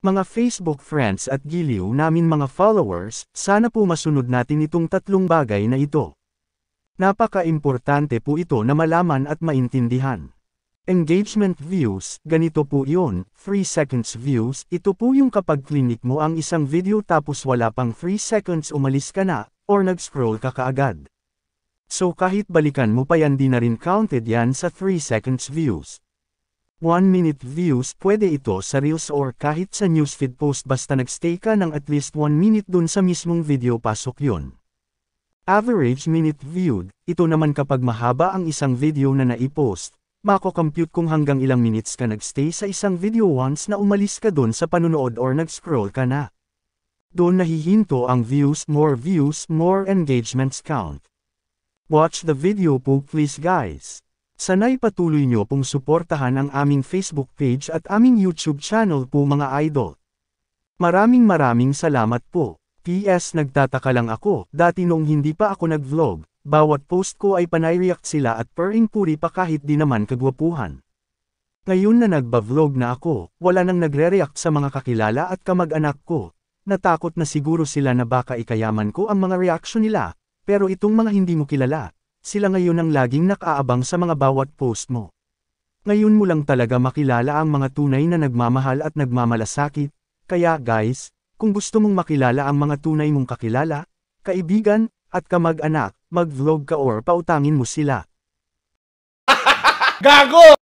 Mga Facebook friends at giliw namin mga followers, sana po masunod natin itong tatlong bagay na ito. Napaka-importante po ito na malaman at maintindihan. Engagement views, ganito po yun, 3 seconds views, ito po yung kapag klinik mo ang isang video tapos wala pang 3 seconds umalis ka na, or nag-scroll ka kaagad. So kahit balikan mo pa yan di na rin counted yan sa 3 seconds views. 1-minute views pwede ito sa Reels or kahit sa newsfeed post basta nagstay ka ng at least 1 minute dun sa mismong video pasok yon. Average minute viewed, ito naman kapag mahaba ang isang video na naipost, makocompute kung hanggang ilang minutes ka nagstay sa isang video once na umalis ka dun sa panunood or nag-scroll ka na. Doon nahihinto ang views, more views, more engagements count. Watch the video po please guys. Sanay patuloy niyo pong suportahan ang aming Facebook page at aming YouTube channel po mga idol. Maraming maraming salamat po. PS nagtataka lang ako, dati nung hindi pa ako nag-vlog, bawat post ko ay panay-react sila at pering puri pa kahit di naman kagwapuhan. Ngayon na nagba-vlog na ako, wala nang nagre-react sa mga kakilala at kamag-anak ko. Natakot na siguro sila na baka ikayaman ko ang mga reaksyon nila, pero itong mga hindi mo kilala, sila ngayon ang laging nakaabang sa mga bawat post mo. Ngayon mo lang talaga makilala ang mga tunay na nagmamahal at nagmamalasakit, kaya guys, kung gusto mong makilala ang mga tunay mong kakilala, kaibigan, at kamag-anak, mag-vlog ka or pautangin mo sila. Gago!